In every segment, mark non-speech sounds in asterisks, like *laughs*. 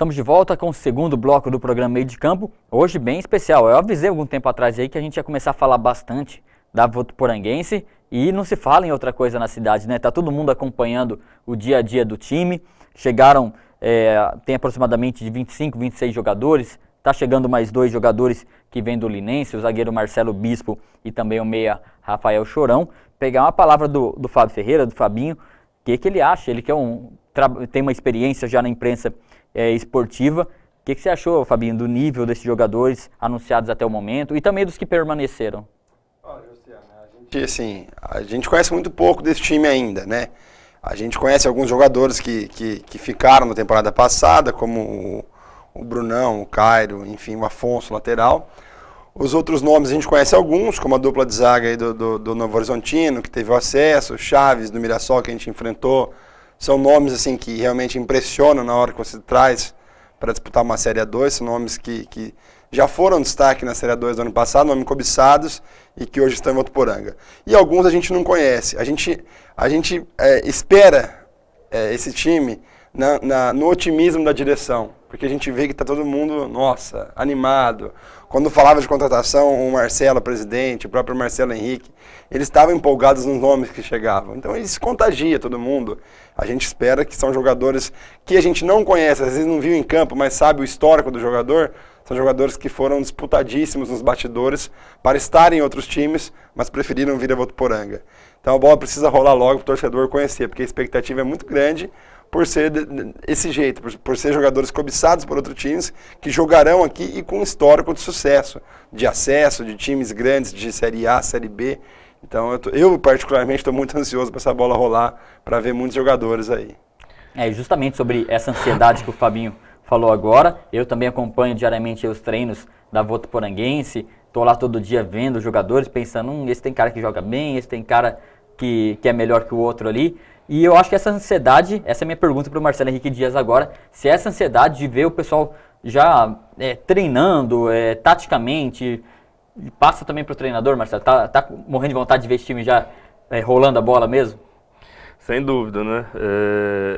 Estamos de volta com o segundo bloco do programa Meio de Campo, hoje bem especial. Eu avisei algum tempo atrás aí que a gente ia começar a falar bastante da Votuporanguense e não se fala em outra coisa na cidade, né? Tá todo mundo acompanhando o dia a dia do time. Chegaram, é, tem aproximadamente de 25, 26 jogadores. Tá chegando mais dois jogadores que vêm do Linense, o zagueiro Marcelo Bispo e também o meia Rafael Chorão. Pegar uma palavra do, do Fábio Ferreira, do Fabinho, o que, que ele acha? Ele que é um, tem uma experiência já na imprensa é, esportiva. O que, que, você achou, Fabinho, do nível desses jogadores anunciados até o momento e também dos que permaneceram? Olha, Luciano, né, a gente, assim, a gente conhece muito pouco desse time ainda, né? A gente conhece alguns jogadores que, que, que ficaram na temporada passada, como o, o Brunão, o Cairo, enfim, o Afonso, lateral. Os outros nomes a gente conhece alguns, como a dupla de zaga do, do, do Novo Horizontino, que teve o acesso, o Chaves do Mirassol, que a gente enfrentou são nomes assim que realmente impressionam na hora que você traz para disputar uma Série A2. São nomes que, que já foram destaque na Série A2 do ano passado, nomes cobiçados e que hoje estão em Votuporanga. E alguns a gente não conhece. A gente, a gente é, espera é, esse time na, na, no otimismo da direção. Porque a gente vê que está todo mundo, nossa, animado. Quando falava de contratação, o Marcelo, o presidente, o próprio Marcelo Henrique, eles estavam empolgados nos nomes que chegavam. Então eles contagia todo mundo. A gente espera que são jogadores que a gente não conhece, às vezes não viu em campo, mas sabe o histórico do jogador. São jogadores que foram disputadíssimos nos batidores para estarem em outros times, mas preferiram vir a Votuporanga. Então a bola precisa rolar logo para o torcedor conhecer, porque a expectativa é muito grande por ser esse jeito, por, por ser jogadores cobiçados por outros times que jogarão aqui e com histórico de sucesso, de acesso, de times grandes, de Série A, Série B. Então eu, tô, eu particularmente estou muito ansioso para essa bola rolar, para ver muitos jogadores aí. É, justamente sobre essa ansiedade que o Fabinho falou agora, eu também acompanho diariamente os treinos da Votuporanguense, estou lá todo dia vendo os jogadores, pensando, hum, esse tem cara que joga bem, esse tem cara que, que é melhor que o outro ali. E eu acho que essa ansiedade, essa é a minha pergunta para o Marcelo Henrique Dias agora, se essa ansiedade de ver o pessoal já é, treinando é, taticamente, passa também para o treinador, Marcelo? Tá, tá, morrendo de vontade de ver esse time já é, rolando a bola mesmo? Sem dúvida, né?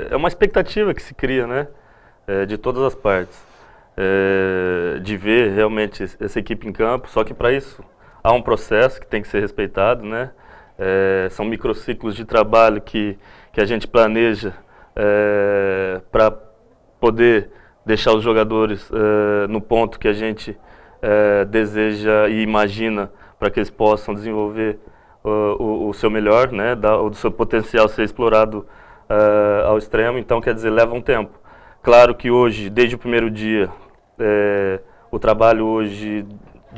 É, é uma expectativa que se cria, né? É, de todas as partes. É, de ver realmente essa equipe em campo, só que para isso há um processo que tem que ser respeitado, né? É, são microciclos de trabalho que, que a gente planeja é, para poder deixar os jogadores é, no ponto que a gente é, deseja e imagina para que eles possam desenvolver o, o, seu melhor, né, o seu potencial ser explorado é, ao extremo. Então, quer dizer, leva um tempo. Claro que hoje, desde o primeiro dia, é, o trabalho hoje,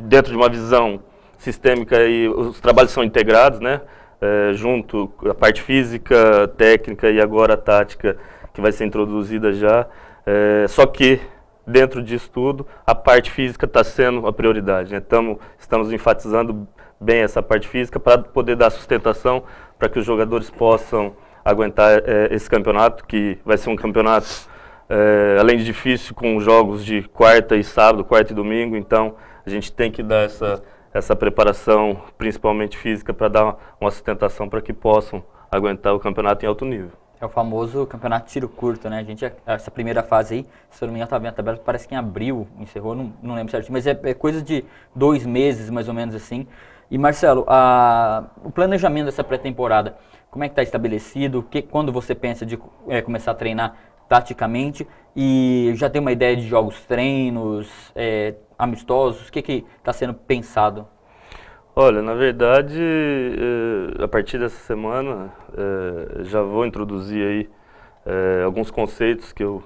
dentro de uma visão sistêmica e os trabalhos são integrados, né? É, junto a parte física, técnica e agora a tática que vai ser introduzida já. É, só que dentro disso tudo, a parte física está sendo a prioridade. Né? Tamo, estamos enfatizando bem essa parte física para poder dar sustentação para que os jogadores possam aguentar é, esse campeonato, que vai ser um campeonato, é, além de difícil, com jogos de quarta e sábado, quarta e domingo. Então, a gente tem que dar essa essa preparação, principalmente física, para dar uma sustentação para que possam aguentar o campeonato em alto nível. É o famoso campeonato tiro curto, né? A gente, essa primeira fase aí, se eu não me engano, tá vendo a tabela, parece que em abril encerrou, não, não lembro certinho, mas é, é coisa de dois meses, mais ou menos assim. E Marcelo, a, o planejamento dessa pré-temporada, como é que está estabelecido? Que, quando você pensa de é, começar a treinar taticamente e já tem uma ideia de jogos treinos, é, amistosos? O que está sendo pensado? Olha, na verdade, é, a partir dessa semana é, já vou introduzir aí é, alguns conceitos que eu,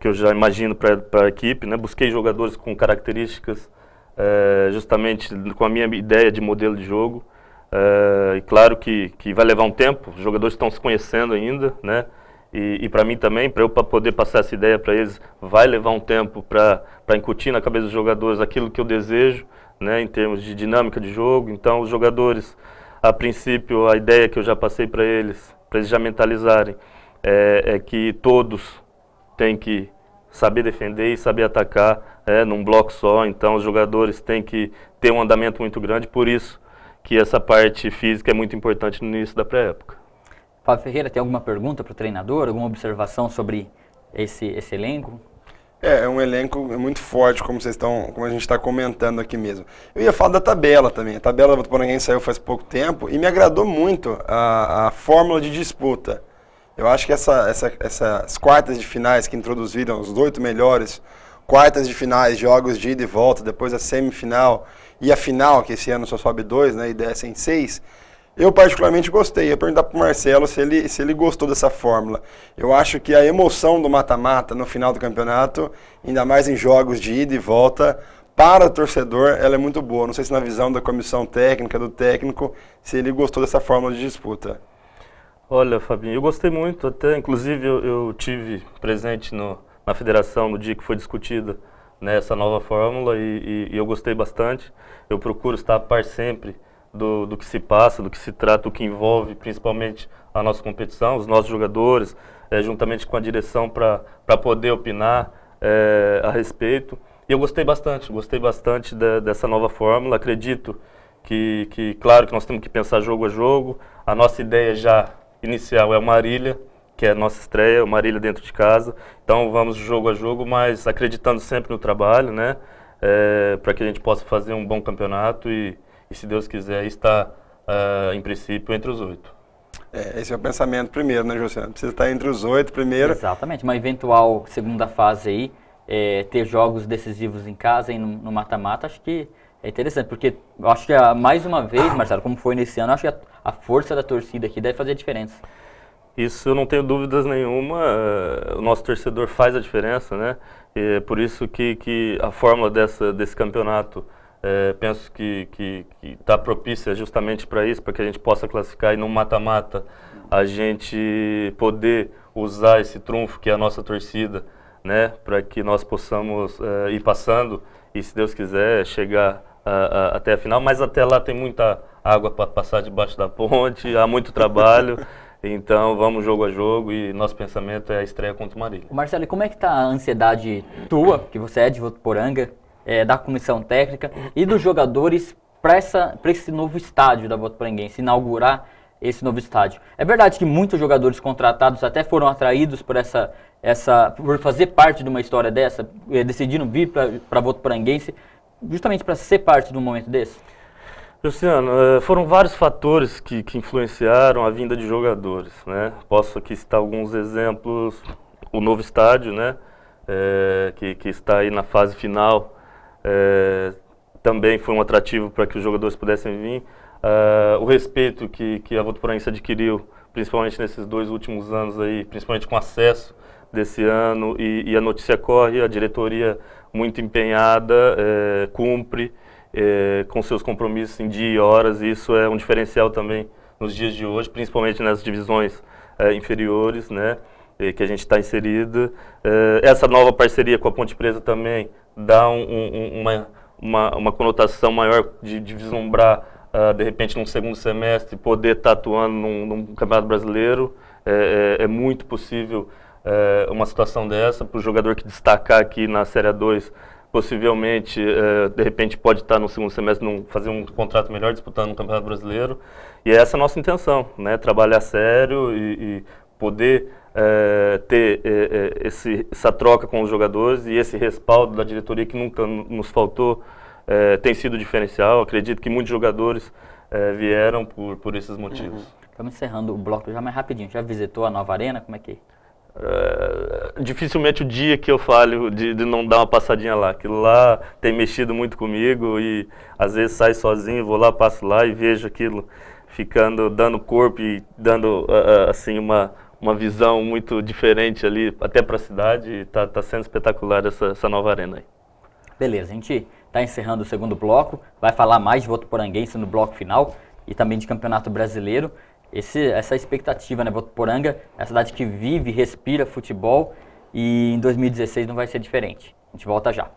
que eu já imagino para a equipe. Né? Busquei jogadores com características justamente com a minha ideia de modelo de jogo. e claro que, que vai levar um tempo, os jogadores estão se conhecendo ainda, né? e, e para mim também, para eu poder passar essa ideia para eles, vai levar um tempo para incutir na cabeça dos jogadores aquilo que eu desejo, né, em termos de dinâmica de jogo. Então, os jogadores, a princípio, a ideia que eu já passei para eles, para eles já mentalizarem, é, é, que todos têm que saber defender e saber atacar é, num bloco só. Então, os jogadores têm que ter um andamento muito grande, por isso que essa parte física é muito importante no início da pré-época. Fábio Ferreira, tem alguma pergunta para o treinador? Alguma observação sobre esse, esse elenco? É, é um elenco muito forte, como vocês estão, como a gente está comentando aqui mesmo. Eu ia falar da tabela também. A tabela do Botafogo saiu faz pouco tempo e me agradou muito a, a fórmula de disputa. Eu acho que essa, essa, essas quartas de finais que introduziram os oito melhores, quartas de finais, jogos de ida e volta, depois a semifinal e a final, que esse ano só sobe dois, né, e descem seis eu particularmente gostei. Eu ia perguntar para o Marcelo se ele, se ele gostou dessa fórmula. Eu acho que a emoção do mata-mata no final do campeonato, ainda mais em jogos de ida e volta, para o torcedor, ela é muito boa. Não sei se na visão da comissão técnica, do técnico, se ele gostou dessa fórmula de disputa. Olha, Fabinho, eu gostei muito. Até, inclusive, eu, eu tive presente no, na federação no dia que foi discutida né, essa nova fórmula e, e, e eu gostei bastante. Eu procuro estar a par sempre do, do que se passa, do que se trata, o que envolve principalmente a nossa competição, os nossos jogadores, é, juntamente com a direção para poder opinar é, a respeito. E eu gostei bastante, gostei bastante de, dessa nova fórmula. Acredito que, que, claro, que nós temos que pensar jogo a jogo. A nossa ideia já inicial é o Marília, que é a nossa estreia, o Marília dentro de casa. Então vamos jogo a jogo, mas acreditando sempre no trabalho, né? É, eh, para que a gente possa fazer um bom campeonato e, e, se Deus quiser, está, uh, em princípio, entre os oito. É, esse é o pensamento primeiro, né, José? Precisa estar entre os oito primeiro. Exatamente. Uma eventual segunda fase aí, é, ter jogos decisivos em casa e no mata-mata, acho que é interessante, porque acho que a, mais uma vez, Marcelo, como foi nesse ano, acho que a, a, força da torcida aqui deve fazer a diferença. Isso eu não tenho dúvidas nenhuma, eh, o nosso torcedor faz a diferença, né? E é por isso que, que a fórmula dessa, desse campeonato é, penso que está propícia justamente para isso, para que a gente possa classificar e no mata-mata a gente poder usar esse trunfo que é a nossa torcida, né, para que nós possamos é, ir passando e, se Deus quiser, chegar a, a, até a final. Mas até lá tem muita água para passar debaixo da ponte, há muito trabalho. *laughs* Então vamos jogo a jogo e nosso pensamento é a estreia contra o Marília. Marcelo, e como é que está a ansiedade tua, que você é de Votuporanga, é, da comissão técnica e dos jogadores para esse novo estádio da Botafoguense, inaugurar esse novo estádio. É verdade que muitos jogadores contratados até foram atraídos por essa, essa por fazer parte de uma história dessa, decidindo é, decidiram vir para Botafoguense justamente para ser parte de um momento desse? Luciano, é, foram vários fatores que, que influenciaram a vinda de jogadores, né? Posso aqui citar alguns exemplos, o novo estádio, né? É, que, que está aí na fase final é, também foi um atrativo para que os jogadores pudessem vir. Uh, o respeito que, que a Votuporanense adquiriu, principalmente nesses dois últimos anos aí, principalmente com acesso desse ano e, e a notícia corre, a diretoria muito empenhada, é, cumpre é, com seus compromissos em dia e horas e isso é um diferencial também nos dias de hoje, principalmente nas divisões é, inferiores, né? que a gente está inserida. essa nova parceria com a Ponte Presa também dá um, um, uma, uma, uma, conotação maior de, de vislumbrar, uh, de repente, num segundo semestre, poder estar tá atuando num, num, campeonato brasileiro. É, é, é muito possível é, uma situação dessa. Para o jogador que destacar aqui na Série 2, possivelmente, eh, de repente, pode estar tá no segundo semestre, num, fazer um contrato melhor disputando um campeonato brasileiro. E essa é a nossa intenção, né? trabalhar sério e, e poder é, ter é, esse, essa troca com os jogadores e esse respaldo da diretoria que nunca nos faltou tem sido diferencial. Acredito que muitos jogadores vieram por, por esses motivos. Uhum. Estamos encerrando o bloco já mais rapidinho. Já visitou a nova arena? Como é que É, dificilmente o dia que eu falho de, de, não dar uma passadinha lá. Aquilo lá tem mexido muito comigo e às vezes sai sozinho, vou lá, passo lá e vejo aquilo ficando, dando corpo e dando uh, assim uma, uma visão muito diferente ali, até para a cidade. E tá, tá, sendo espetacular essa, essa nova arena aí. Beleza, a gente está encerrando o segundo bloco, vai falar mais de Votuporanguense no bloco final e também de Campeonato Brasileiro. Esse, essa expectativa, né? poranga é a cidade que vive, respira futebol e em 2016 não vai ser diferente. A gente volta já.